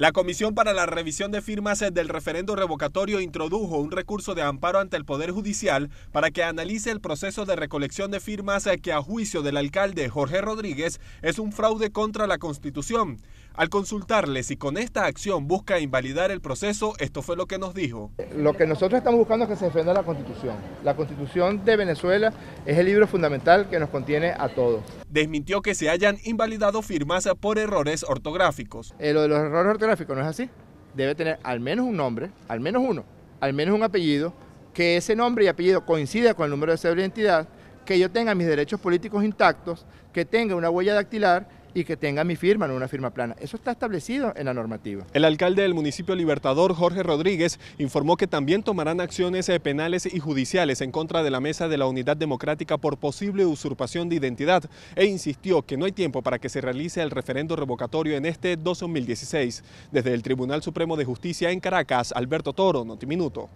La Comisión para la Revisión de Firmas del Referendo Revocatorio introdujo un recurso de amparo ante el Poder Judicial para que analice el proceso de recolección de firmas que a juicio del alcalde Jorge Rodríguez es un fraude contra la Constitución. Al consultarle si con esta acción busca invalidar el proceso, esto fue lo que nos dijo. Lo que nosotros estamos buscando es que se defienda la Constitución. La Constitución de Venezuela es el libro fundamental que nos contiene a todos. Desmintió que se hayan invalidado firmas por errores ortográficos. Eh, de los errores ortográficos no es así. Debe tener al menos un nombre, al menos uno, al menos un apellido, que ese nombre y apellido coincida con el número de cédula identidad, que yo tenga mis derechos políticos intactos, que tenga una huella dactilar y que tenga mi firma, no una firma plana. Eso está establecido en la normativa. El alcalde del municipio Libertador, Jorge Rodríguez, informó que también tomarán acciones eh, penales y judiciales en contra de la mesa de la Unidad Democrática por posible usurpación de identidad e insistió que no hay tiempo para que se realice el referendo revocatorio en este 2016. Desde el Tribunal Supremo de Justicia en Caracas, Alberto Toro, Notiminuto.